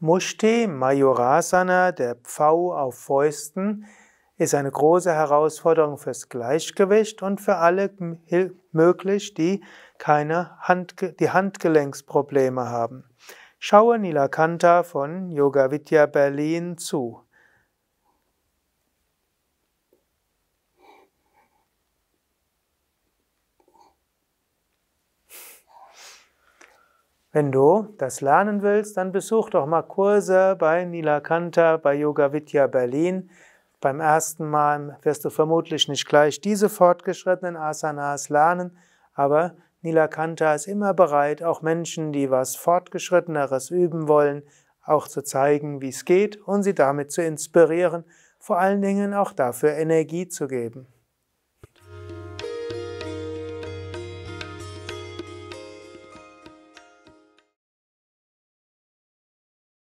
Mushti Majorasana, der Pfau auf Fäusten, ist eine große Herausforderung fürs Gleichgewicht und für alle möglich, die keine Hand, die Handgelenksprobleme haben. Schaue Nilakanta von Yoga Vidya Berlin zu. Wenn du das lernen willst, dann besuch doch mal Kurse bei Nilakanta, bei Yoga Vidya Berlin. Beim ersten Mal wirst du vermutlich nicht gleich diese fortgeschrittenen Asanas lernen, aber Nilakanta ist immer bereit, auch Menschen, die was Fortgeschritteneres üben wollen, auch zu zeigen, wie es geht und sie damit zu inspirieren, vor allen Dingen auch dafür Energie zu geben.